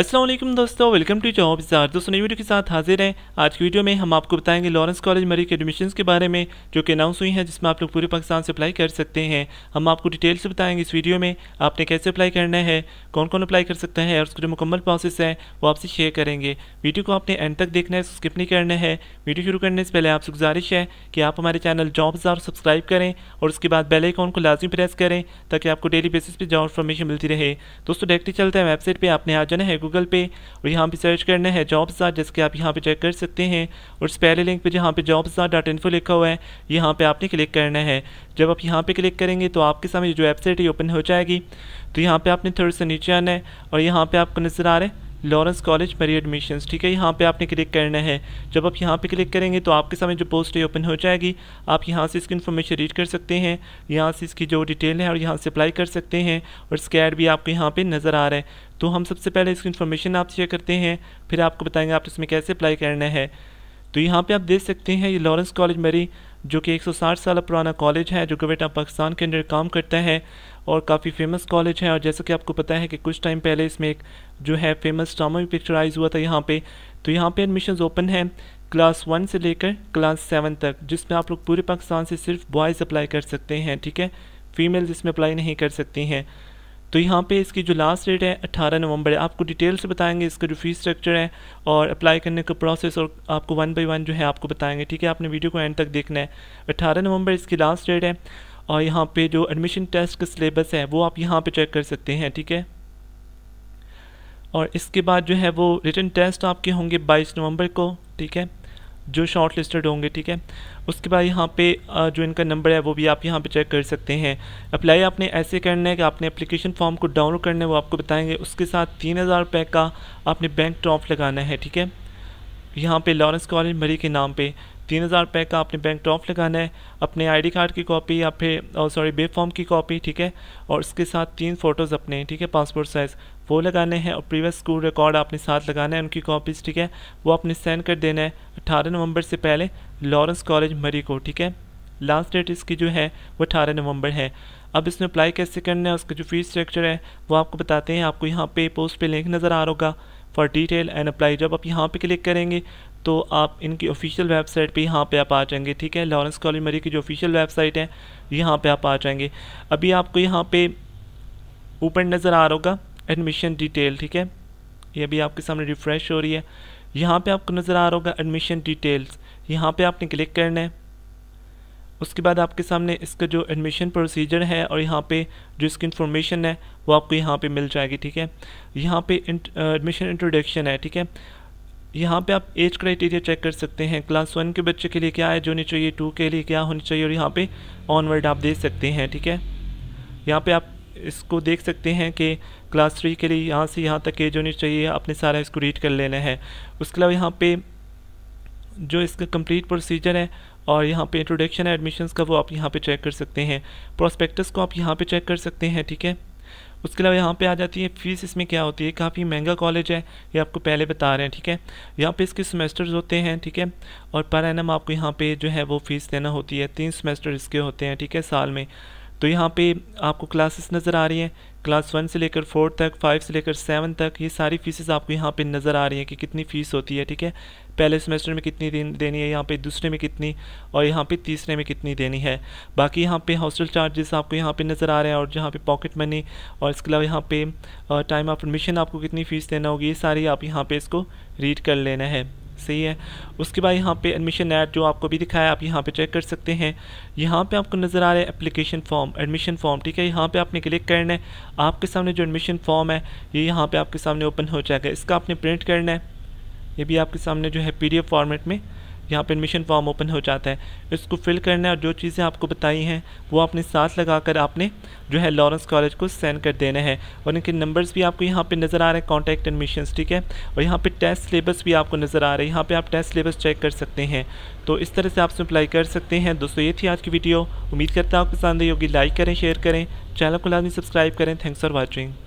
असलम दोस्तों welcome to job star दोस्तों नई वीडियो के साथ हाजिर हैं आज की वीडियो में हम आपको बताएंगे लॉरेंस कॉलेज मरी के एडमिशन के बारे में जो कि अनाउंस हुई हैं जिसमें आप लोग पूरे पाकिस्तान से अप्लाई कर सकते हैं हम आपको डिटेल से बताएंगे इस वीडियो में आपने कैसे अप्लाई करना है कौन कौन अप्लाई कर सकता है और उसका जो मुकम्मल प्रोसेस है वो आपसे शेयर करेंगे वीडियो को आपने एंड तक देखना है स्किप नहीं करना है वीडियो शुरू करने से पहले आपसे गुजारिश है कि आप हमारे चैनल जॉब स्टार सब्सक्राइब करें और उसके बाद बेल आइकॉन को लाजमी प्रेस करें ताकि आपको डेली बेसिस पर जॉब इन्फॉर्मेशन मिलती रहे दोस्तों डायरेक्टली चलते हैं वेबसाइट पर आपने आ जाना है गूगल पे और यहाँ पे सर्च करना है जॉब्स डॉट जिसके आप यहाँ पे चेक कर सकते हैं और उस पहले लिंक पे जहाँ पे जॉब्स डॉट इन्फो लिखा हुआ है यहाँ पे आपने क्लिक करना है जब आप यहाँ पे क्लिक करेंगे तो आपके सामने जो वेबसाइट है ओपन हो जाएगी तो यहाँ पर आपने थोड़ा सा नीचे आना है और यहाँ पर आपको नज़र आ रहा है लॉरेंस कॉलेज मेरी एडमिशन्स ठीक है यहाँ पे आपने क्लिक करना है जब आप यहाँ पे क्लिक करेंगे तो आपके सामने जो पोस्ट है ओपन हो जाएगी आप यहाँ से इसकी इन्फॉर्मेशन रीड कर सकते हैं यहाँ से इसकी जो डिटेल है और यहाँ से अप्लाई कर सकते हैं और स्कैड भी आपको यहाँ पर नज़र आ रहा है तो हम सबसे पहले इसकी इन्फॉर्मेशन आप शेयर करते हैं फिर आपको बताएंगे आप इसमें कैसे अप्लाई करना है तो यहाँ पर आप देख सकते हैं ये लॉरेंस कॉलेज मेरी जो कि एक साल पुराना कॉलेज है जो गवर्नमेंट ऑफ पाकिस्तान के अंडर काम करता है और काफ़ी फेमस कॉलेज है और जैसा कि आपको पता है कि कुछ टाइम पहले इसमें एक जो है फेमस ड्रामा भी पिक्चराइज हुआ था यहाँ पे तो यहाँ पे एडमिशन ओपन है क्लास वन से लेकर क्लास सेवन तक जिसमें आप लोग पूरे पाकिस्तान से सिर्फ बॉयज़ अप्लाई कर सकते हैं ठीक है फीमेल्स इसमें अप्लाई नहीं कर सकती हैं तो यहाँ पे इसकी जो लास्ट डेट है 18 नवंबर है आपको डिटेल से बताएंगे इसका जो फीस स्ट्रक्चर है और अप्लाई करने का प्रोसेस और आपको वन बाई वन जो है आपको बताएंगे ठीक है आपने वीडियो को एंड तक देखना है 18 नवंबर इसकी लास्ट डेट है और यहाँ पे जो एडमिशन टेस्ट का सिलेबस है वो आप यहाँ पे चेक कर सकते हैं ठीक है और इसके बाद जो है वो रिटर्न टेस्ट आपके होंगे 22 नवंबर को ठीक है जो शॉर्ट लिस्टेड होंगे ठीक है उसके बाद यहाँ पे जो इनका नंबर है वो भी आप यहाँ पे चेक कर सकते हैं अप्लाई आपने ऐसे करना है कि आपने एप्लीकेशन फॉर्म को डाउनलोड करना है वो आपको बताएंगे उसके साथ तीन हज़ार रुपये का आपने बैंक ड्रॉप लगाना है ठीक है यहाँ पे लॉरेंस कॉलेज मरी के नाम पे तीन हज़ार रुपये का आपने बैंक ड्राफ्ट लगाना है अपने आईडी कार्ड की कॉपी या फिर सॉरी बेब फॉर्म की कॉपी ठीक है और इसके साथ तीन फ़ोटोज़ अपने ठीक है पासपोर्ट साइज़ वो लगाने हैं और प्रीवियस स्कूल रिकॉर्ड आपने साथ लगाना है उनकी कॉपीज़ ठीक है वो आपने सेंड कर देना है अट्ठारह नवंबर से पहले लॉरेंस कॉलेज मरी को ठीक है लास्ट डेट इसकी जो है वो अठारह नवंबर है अब इसमें अप्लाई कैसे करना है उसका जो फीस स्ट्रक्चर है वो आपको बताते हैं आपको यहाँ पे पोस्ट पे लिंक नज़र आ रहा होगा फॉर डिटेल एंड अप्लाई जब आप यहाँ पे क्लिक करेंगे तो आप इनकी ऑफिशियल वेबसाइट पे यहाँ पे आप आ जाएंगे ठीक है लॉरेंस कॉलेज मरी की जो ऑफिशियल वेबसाइट है यहाँ पे आप आ जाएंगे अभी आपको यहाँ पे ऊपर नज़र आ रहा होगा एडमिशन डिटेल ठीक है ये अभी आपके सामने रिफ़्रेश हो रही है यहाँ पे आपको नज़र आ रहा होगा एडमिशन डिटेल्स यहाँ पे आपने क्लिक करना है उसके बाद आपके सामने इसका जो एडमिशन प्रोसीजर है और यहाँ पे जो इसकी इन्फॉर्मेशन है वो आपको यहाँ पे मिल जाएगी ठीक है यहाँ पे एडमिशन इंट्रोडक्शन है ठीक है यहाँ पे आप एज क्राइटेरिया चेक कर सकते हैं क्लास वन के बच्चे के लिए क्या है जो होनी चाहिए टू के लिए क्या होनी चाहिए और यहाँ पर ऑनवर्ड आप देख सकते हैं ठीक है यहाँ पर आप इसको देख सकते हैं कि क्लास थ्री के लिए यहाँ से यहाँ तक एज होनी चाहिए आपने सारा इसको रीड कर लेना है उसके अलावा यहाँ पे जो इसका कंप्लीट प्रोसीजर है और यहाँ पे इंट्रोडक्शन है एडमिशन का वो आप यहाँ पे चेक कर सकते हैं प्रोस्पेक्टस को आप यहाँ पे चेक कर सकते हैं ठीक है उसके अलावा यहाँ पे आ जाती है फ़ीस इसमें क्या होती है काफ़ी महंगा कॉलेज है ये आपको पहले बता रहे हैं ठीक है यहाँ पे इसके सेमेस्टर्स होते हैं ठीक है और पर एनम आपको यहाँ पे जो है वो फ़ीस देना होती है तीन सेमेस्टर इसके होते हैं ठीक है साल में तो यहाँ पे आपको क्लासेस नज़र आ रही हैं क्लास वन से लेकर फोर्थ तक फाइव से लेकर सेवन तक ये सारी फीसेस आपको यहाँ पे नज़र आ रही हैं कि कितनी फ़ीस होती है ठीक है पहले सेमेस्टर में कितनी देनी है यहाँ पे दूसरे में कितनी और यहाँ पे तीसरे में कितनी देनी है बाकी यहाँ पे हॉस्टल चार्जेस आपको यहाँ पे नज़र आ रहे हैं और जहाँ पे पॉकेट मनी और इसके अलावा यहाँ पे टाइम ऑफ एडमिशन आपको कितनी फ़ीस देना होगी ये सारी आप यहाँ पे इसको रीड कर लेना है सही है उसके बाद यहाँ पे एडमिशन ऐड जो आपको भी दिखाया आप यहाँ पे चेक कर सकते हैं यहाँ पे आपको नज़र आ रहा है एप्लीकेशन फॉर्म एडमिशन फॉर्म ठीक है यहाँ पे आपने क्लिक करना है आपके सामने जो एडमिशन फॉर्म है ये यह यहाँ पे आपके सामने ओपन हो जाएगा इसका आपने प्रिंट करना है ये भी आपके सामने जो है पी फॉर्मेट में यहाँ पर एडमिशन फॉर्म ओपन हो जाता है इसको फिल करना है और जो चीज़ें आपको बताई हैं वो आपने साथ लगाकर आपने जो है लॉरेंस कॉलेज को सेंड कर देना है और इनके नंबर्स भी आपको यहाँ पे नज़र आ रहे हैं कॉन्टैक्ट एडमिशन्स ठीक है और यहाँ पे टेस्ट सलेबस भी आपको नज़र आ रहा है यहाँ पे आप टेस्ट सलेबस चेक कर सकते हैं तो इस तरह से आप अप्लाई कर सकते हैं दोस्तों ये थी आज की वीडियो उम्मीद करता हूँ पसंद आई होगी लाइक करें शेयर करें चैनल को लाजमी सब्सक्राइब करें थैंक्स फॉर वॉचिंग